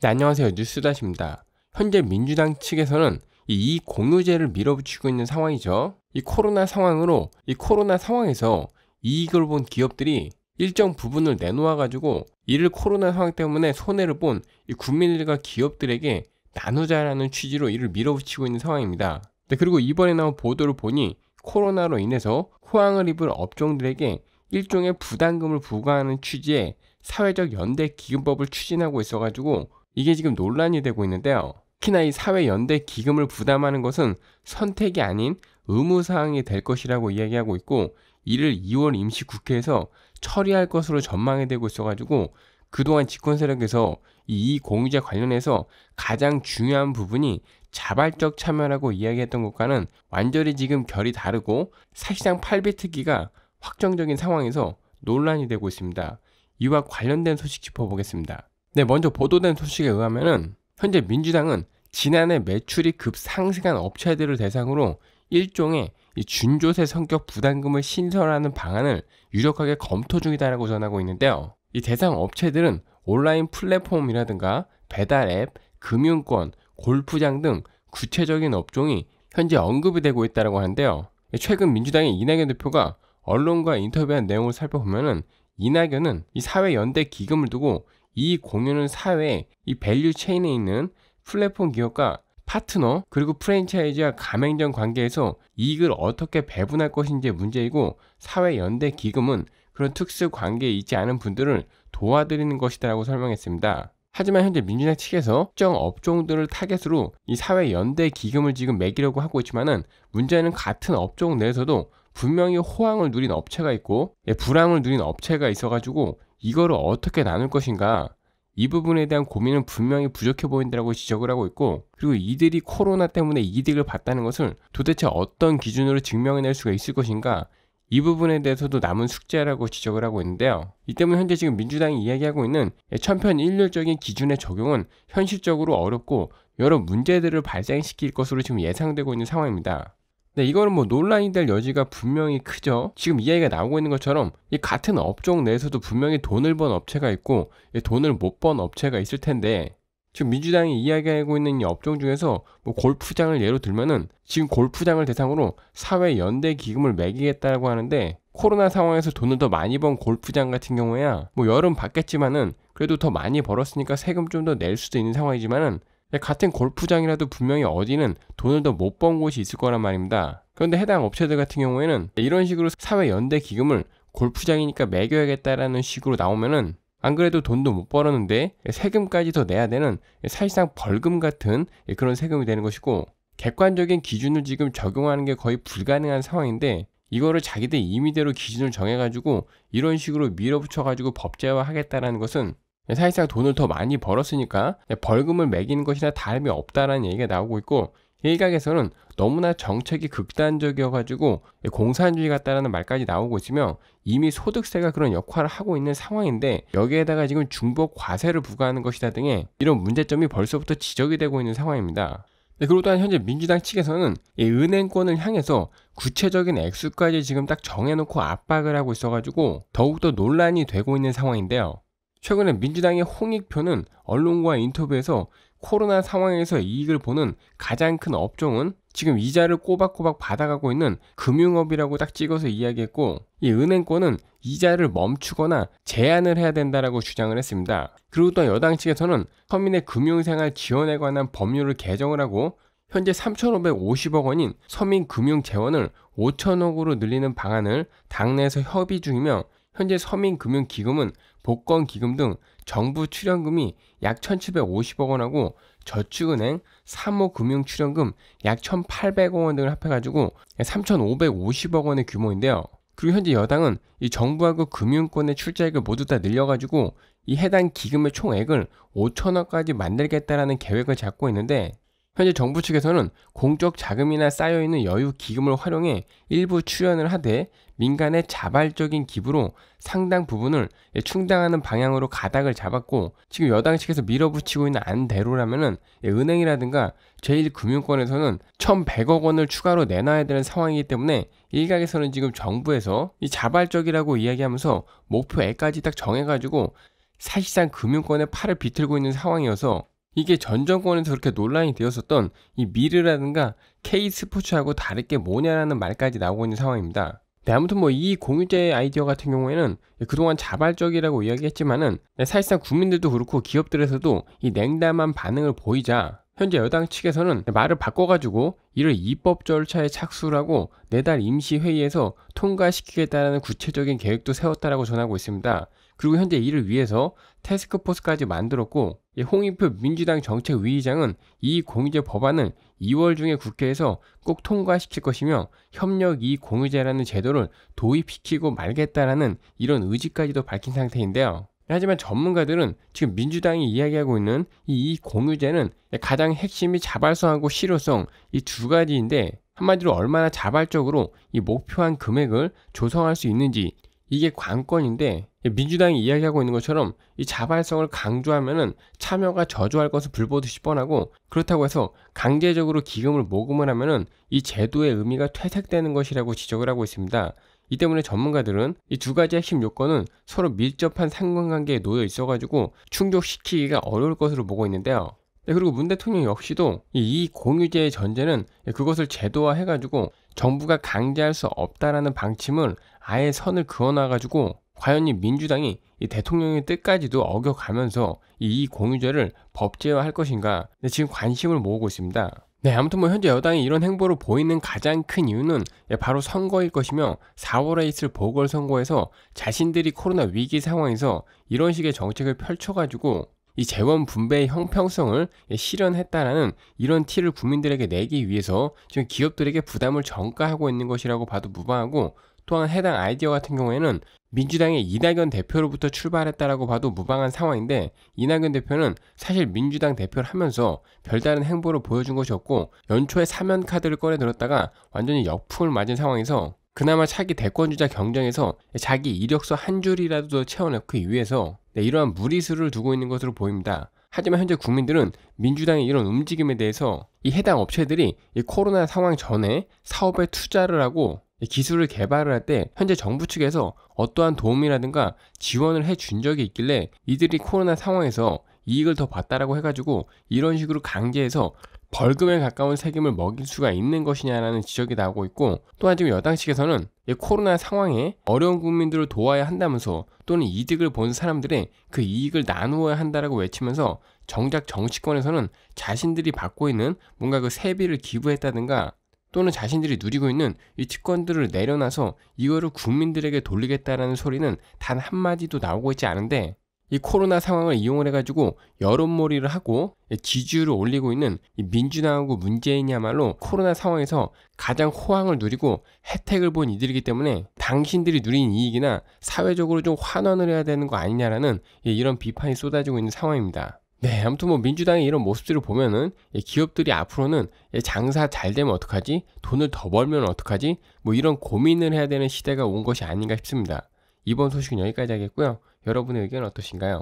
네, 안녕하세요. 뉴스다십니다. 현재 민주당 측에서는 이 공유제를 밀어붙이고 있는 상황이죠. 이 코로나 상황으로 이 코로나 상황에서 이익을 본 기업들이 일정 부분을 내놓아 가지고 이를 코로나 상황 때문에 손해를 본 이 국민들과 기업들에게 나누자라는 취지로 이를 밀어붙이고 있는 상황입니다. 네, 그리고 이번에 나온 보도를 보니 코로나로 인해서 호황을 입을 업종들에게 일종의 부담금을 부과하는 취지의 사회적 연대 기금법을 추진하고 있어가지고 이게 지금 논란이 되고 있는데요. 특히나 이 사회연대 기금을 부담하는 것은 선택이 아닌 의무사항이 될 것이라고 이야기하고 있고 이를 2월 임시국회에서 처리할 것으로 전망이 되고 있어가지고 그동안 집권 세력에서 이공유자 관련해서 가장 중요한 부분이 자발적 참여라고 이야기했던 것과는 완전히 지금 결이 다르고 사실상 8비트기가 확정적인 상황에서 논란이 되고 있습니다. 이와 관련된 소식 짚어보겠습니다. 네, 먼저 보도된 소식에 의하면은 현재 민주당은 지난해 매출이 급상승한 업체들을 대상으로 일종의 준조세 성격 부담금을 신설하는 방안을 유력하게 검토 중이다라고 전하고 있는데요. 이 대상 업체들은 온라인 플랫폼이라든가 배달 앱, 금융권, 골프장 등 구체적인 업종이 현재 언급이 되고 있다고 하는데요. 최근 민주당의 이낙연 대표가 언론과 인터뷰한 내용을 살펴보면 이낙연은 이 사회연대 기금을 두고 이 공유는 사회, 이 밸류 체인에 있는 플랫폼 기업과 파트너 그리고 프랜차이즈와 가맹점 관계에서 이익을 어떻게 배분할 것인지 의 문제이고 사회 연대 기금은 그런 특수 관계에 있지 않은 분들을 도와드리는 것이다라고 설명했습니다. 하지만 현재 민주당 측에서 특정 업종들을 타겟으로 이 사회 연대 기금을 지금 매기려고 하고 있지만은 문제는 같은 업종 내에서도 분명히 호황을 누린 업체가 있고 예, 불황을 누린 업체가 있어가지고 이거를 어떻게 나눌 것인가 이 부분에 대한 고민은 분명히 부족해 보인다고 지적을 하고 있고 그리고 이들이 코로나 때문에 이득을 봤다는 것을 도대체 어떤 기준으로 증명해낼 수가 있을 것인가 이 부분에 대해서도 남은 숙제라고 지적을 하고 있는데요. 이 때문에 현재 지금 민주당이 이야기하고 있는 예, 천편일률적인 기준의 적용은 현실적으로 어렵고 여러 문제들을 발생시킬 것으로 지금 예상되고 있는 상황입니다. 네, 이거는 뭐 논란이 될 여지가 분명히 크죠. 지금 이야기가 나오고 있는 것처럼 이 같은 업종 내에서도 분명히 돈을 번 업체가 있고 돈을 못 번 업체가 있을 텐데 지금 민주당이 이야기하고 있는 이 업종 중에서 뭐 골프장을 예로 들면은 지금 골프장을 대상으로 사회 연대 기금을 매기겠다고 하는데 코로나 상황에서 돈을 더 많이 번 골프장 같은 경우에야 뭐 여름 받겠지만은 그래도 더 많이 벌었으니까 세금 좀 더 낼 수도 있는 상황이지만은 네, 같은 골프장이라도 분명히 어디는 돈을 더 못 번 곳이 있을 거란 말입니다. 그런데 해당 업체들 같은 경우에는 네, 이런 식으로 사회 연대 기금을 골프장이니까 매겨야겠다라는 식으로 나오면은 안 그래도 돈도 못 벌었는데 네, 세금까지 더 내야 되는 사실상 벌금 같은 그런 세금이 되는 것이고 객관적인 기준을 지금 적용하는 게 거의 불가능한 상황인데 이거를 자기들 임의대로 기준을 정해가지고 이런 식으로 밀어붙여가지고 법제화하겠다라는 것은 사실상 돈을 더 많이 벌었으니까 벌금을 매기는 것이나 다름이 없다라는 얘기가 나오고 있고 일각에서는 너무나 정책이 극단적이어가지고 공산주의 같다라는 말까지 나오고 있으며 이미 소득세가 그런 역할을 하고 있는 상황인데 여기에다가 지금 중복 과세를 부과하는 것이다 등의 이런 문제점이 벌써부터 지적이 되고 있는 상황입니다. 네, 그리고 또한 현재 민주당 측에서는 은행권을 향해서 구체적인 액수까지 지금 딱 정해놓고 압박을 하고 있어가지고 더욱더 논란이 되고 있는 상황인데요. 최근에 민주당의 홍익표는 언론과 인터뷰에서 코로나 상황에서 이익을 보는 가장 큰 업종은 지금 이자를 꼬박꼬박 받아가고 있는 금융업이라고 딱 찍어서 이야기했고 이 은행권은 이자를 멈추거나 제한을 해야 된다라고 주장을 했습니다. 그리고 또 여당 측에서는 서민의 금융생활 지원에 관한 법률을 개정을 하고 현재 3,550억 원인 서민금융재원을 5천억으로 늘리는 방안을 당내에서 협의 중이며 현재 서민금융기금은 복권기금 등 정부 출연금이 약 1,750억 원하고 저축은행, 사모금융출연금 약 1,800억 원 등을 합해가지고 3,550억 원의 규모인데요. 그리고 현재 여당은 이 정부하고 금융권의 출자액을 모두 다 늘려가지고 이 해당 기금의 총액을 5천억까지 만들겠다라는 계획을 잡고 있는데 현재 정부 측에서는 공적 자금이나 쌓여있는 여유 기금을 활용해 일부 출연을 하되 민간의 자발적인 기부로 상당 부분을 충당하는 방향으로 가닥을 잡았고 지금 여당 측에서 밀어붙이고 있는 안대로라면은 예, 행이라든가 제1금융권에서는 1,100억 원을 추가로 내놔야 되는 상황이기 때문에 일각에서는 지금 정부에서 이 자발적이라고 이야기하면서 목표액까지 딱 정해가지고 사실상 금융권의 팔을 비틀고 있는 상황이어서 이게 전 정권에서 그렇게 논란이 되었었던 이 미르라든가 K스포츠하고 다를 게 뭐냐라는 말까지 나오고 있는 상황입니다. 네, 아무튼 뭐 이 공유제 아이디어 같은 경우에는 그동안 자발적이라고 이야기했지만은 네, 사실상 국민들도 그렇고 기업들에서도 이 냉담한 반응을 보이자 현재 여당 측에서는 네, 말을 바꿔가지고 이를 입법 절차에 착수하고 내달 임시회의에서 통과시키겠다는 구체적인 계획도 세웠다라고 전하고 있습니다. 그리고 현재 이를 위해서 태스크포스까지 만들었고 홍익표 민주당 정책위의장은 이 공유제 법안을 2월 중에 국회에서 꼭 통과시킬 것이며 협력 이 공유제라는 제도를 도입시키고 말겠다라는 이런 의지까지도 밝힌 상태인데요. 하지만 전문가들은 지금 민주당이 이야기하고 있는 이, 이 공유제는 가장 핵심이 자발성하고 실효성 이 두 가지인데 한마디로 얼마나 자발적으로 이 목표한 금액을 조성할 수 있는지 이게 관건인데 민주당이 이야기하고 있는 것처럼 이 자발성을 강조하면은 참여가 저조할 것을 불보듯이 뻔하고 그렇다고 해서 강제적으로 기금을 모금을 하면은 이 제도의 의미가 퇴색되는 것이라고 지적을 하고 있습니다. 이 때문에 전문가들은 이 두 가지 핵심 요건은 서로 밀접한 상관관계에 놓여 있어가지고 충족시키기가 어려울 것으로 보고 있는데요. 네, 그리고 문 대통령 역시도 이 공유제의 전제는 그것을 제도화해가지고 정부가 강제할 수 없다라는 방침을 아예 선을 그어놔가지고 과연 이 민주당이 이 대통령의 뜻까지도 어겨가면서 이 공유제를 법제화할 것인가 네, 지금 관심을 모으고 있습니다. 네, 아무튼 뭐 현재 여당이 이런 행보로 보이는 가장 큰 이유는 예, 바로 선거일 것이며 4월에 있을 보궐선거에서 자신들이 코로나 위기 상황에서 이런 식의 정책을 펼쳐가지고 이 재원 분배의 형평성을 예, 실현했다라는 이런 티를 국민들에게 내기 위해서 지금 기업들에게 부담을 전가하고 있는 것이라고 봐도 무방하고 또한 해당 아이디어 같은 경우에는 민주당의 이낙연 대표로부터 출발했다라고 봐도 무방한 상황인데 이낙연 대표는 사실 민주당 대표를 하면서 별다른 행보를 보여준 것이 없고 연초에 사면 카드를 꺼내 들었다가 완전히 역풍을 맞은 상황에서 그나마 차기 대권주자 경쟁에서 자기 이력서 한 줄이라도 더 채워넣기 위해서 네, 이러한 무리수를 두고 있는 것으로 보입니다. 하지만 현재 국민들은 민주당의 이런 움직임에 대해서 이 해당 업체들이 이 코로나 상황 전에 사업에 투자를 하고 기술을 개발을 할 때 현재 정부 측에서 어떠한 도움이라든가 지원을 해 준 적이 있길래 이들이 코로나 상황에서 이익을 더 봤다라고 해가지고 이런 식으로 강제해서 벌금에 가까운 세금을 먹일 수가 있는 것이냐라는 지적이 나오고 있고 또한 지금 여당 측에서는 코로나 상황에 어려운 국민들을 도와야 한다면서 또는 이득을 본 사람들의 그 이익을 나누어야 한다라고 외치면서 정작 정치권에서는 자신들이 받고 있는 뭔가 그 세비를 기부했다든가 또는 자신들이 누리고 있는 이 특권들을 내려놔서 이거를 국민들에게 돌리겠다라는 소리는 단 한마디도 나오고 있지 않은데 이 코로나 상황을 이용을 해가지고 여론몰이를 하고 지지율을 올리고 있는 이 민주당하고 문재인이야말로 코로나 상황에서 가장 호황을 누리고 혜택을 본 이들이기 때문에 당신들이 누린 이익이나 사회적으로 좀 환원을 해야 되는 거 아니냐라는 이런 비판이 쏟아지고 있는 상황입니다. 네, 아무튼 뭐 민주당의 이런 모습들을 보면은 예, 기업들이 앞으로는 예, 장사 잘 되면 어떡하지? 돈을 더 벌면 어떡하지? 뭐 이런 고민을 해야 되는 시대가 온 것이 아닌가 싶습니다. 이번 소식은 여기까지 하겠고요. 여러분의 의견 은 어떠신가요?